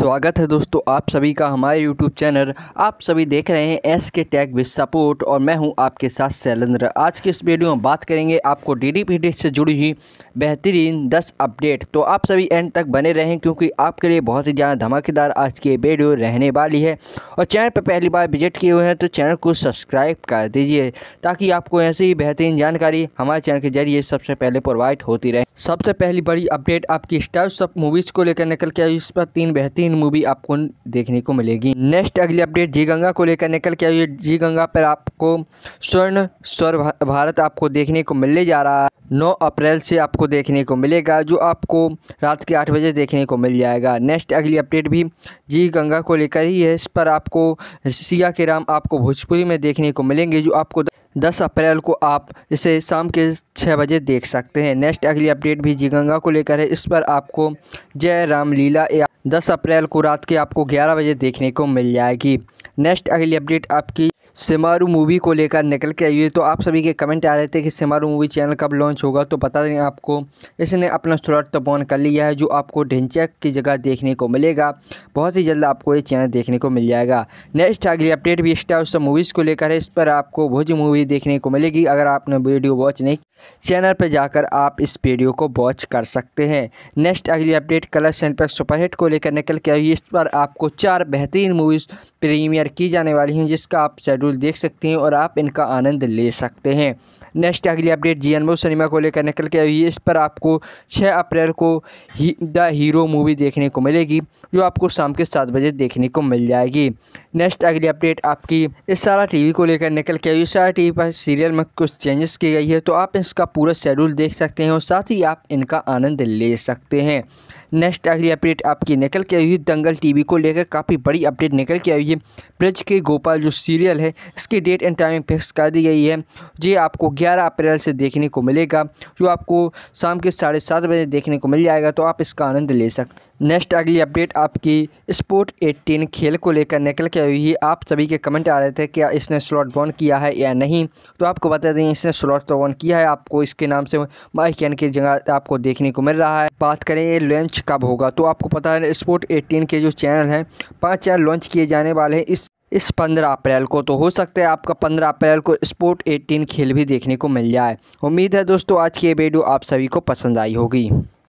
स्वागत है दोस्तों आप सभी का हमारे YouTube चैनल आप सभी देख रहे हैं एस के टैग विद सपोर्ट और मैं हूं आपके साथ शैलेंद्र आज के इस वीडियो में बात करेंगे आपको डी डी से जुड़ी हुई बेहतरीन 10 अपडेट तो आप सभी एंड तक बने रहें क्योंकि आपके लिए बहुत ही ज़्यादा धमाकेदार आज की वीडियो रहने वाली है और चैनल पर पहली बार विजिट किए हुए हैं तो चैनल को सब्सक्राइब कर दीजिए ताकि आपको ऐसी ही बेहतरीन जानकारी हमारे चैनल के जरिए सबसे पहले प्रोवाइड होती रहे सबसे पहली बड़ी अपडेट आपकी स्टार मूवीज़ को लेकर निकल के इस पर तीन बेहतरीन बेहतरीन मूवी आपको देखने को मिलेगी नेक्स्ट अगली अपडेट जी गंगा को लेकर निकल के आई जी गंगा पर आपको स्वर्ण स्वर भारत आपको देखने को मिलने जा रहा है नौ अप्रैल से आपको देखने को मिलेगा जो आपको रात के आठ बजे देखने को मिल जाएगा नेक्स्ट अगली अपडेट भी जी गंगा को लेकर ही है इस पर आपको सिया के राम आपको भोजपुरी में देखने को मिलेंगे जो आपको दस अप्रैल को आप इसे शाम के छः बजे देख सकते हैं नेक्स्ट अगली अपडेट भी जी गंगा को लेकर है इस पर आपको जय राम लीला दस अप्रैल को रात के आपको ग्यारह बजे देखने को मिल जाएगी नेक्स्ट अगली अपडेट आपकी सिमारू मूवी को लेकर निकल के आई है तो आप सभी के कमेंट आ रहे थे कि सिमारू मूवी चैनल कब लॉन्च होगा तो बता दें आपको इसने अपना स्लॉट तो बॉन कर लिया है जो आपको ढिंचक की जगह देखने को मिलेगा बहुत ही जल्द आपको ये चैनल देखने को मिल जाएगा नेक्स्ट अगली अपडेट भी स्टार मूवीज़ को लेकर है इस पर आपको भोज मूवी देखने को मिलेगी अगर आपने वीडियो वॉच नहीं चैनल पर जाकर आप इस वीडियो को वॉच कर सकते हैं नेक्स्ट अगली अपडेट कलर सेन सुपरहिट को लेकर निकल के आई इस पर आपको चार बेहतरीन मूवीज़ प्रीमियर की जाने वाली हैं जिसका आप शेड्यूल देख सकते हैं और आप इनका आनंद ले सकते हैं नेक्स्ट अगली अपडेट जी एनमो सिनेमा को लेकर निकल के आई इस पर आपको छः अप्रैल को ही द हीरो मूवी देखने को मिलेगी जो आपको शाम के सात बजे देखने को मिल जाएगी नेक्स्ट अगली अपडेट आपकी इस सारा टीवी को लेकर निकल के आई सारा टीवी पर सीरियल में कुछ चेंजेस की गई है तो आप इसका पूरा शेड्यूल देख सकते हैं और साथ ही आप इनका आनंद ले सकते हैं नेक्स्ट अगली अपडेट आपकी निकल के आई हुई दंगल टीवी को लेकर काफ़ी बड़ी अपडेट निकल के आई है ब्रज के गोपाल जो सीरियल है इसकी डेट एंड टाइमिंग फिक्स कर दी गई है ये आपको 11 अप्रैल से देखने को मिलेगा जो आपको शाम के साढ़े सात बजे देखने को मिल जाएगा तो आप इसका आनंद ले सकते नेक्स्ट अगली अपडेट आपकी स्पोर्ट 18 खेल को लेकर निकल के हुई है आप सभी के कमेंट आ रहे थे क्या इसने स्लॉट बॉन किया है या नहीं तो आपको बता दें इसने स्लॉट तो बॉन किया है आपको इसके नाम से माई कैन की जगह आपको देखने को मिल रहा है बात करें ये लॉन्च कब होगा तो आपको पता है स्पोर्ट एट्टीन के जो चैनल हैं पाँच चैनल लॉन्च किए जाने वाले हैं इस इस पंद्रह अप्रैल को तो हो सकता है आपका पंद्रह अप्रैल को स्पोर्ट एटीन खेल भी देखने को मिल जाए उम्मीद है दोस्तों आज की ये वीडियो आप सभी को पसंद आई होगी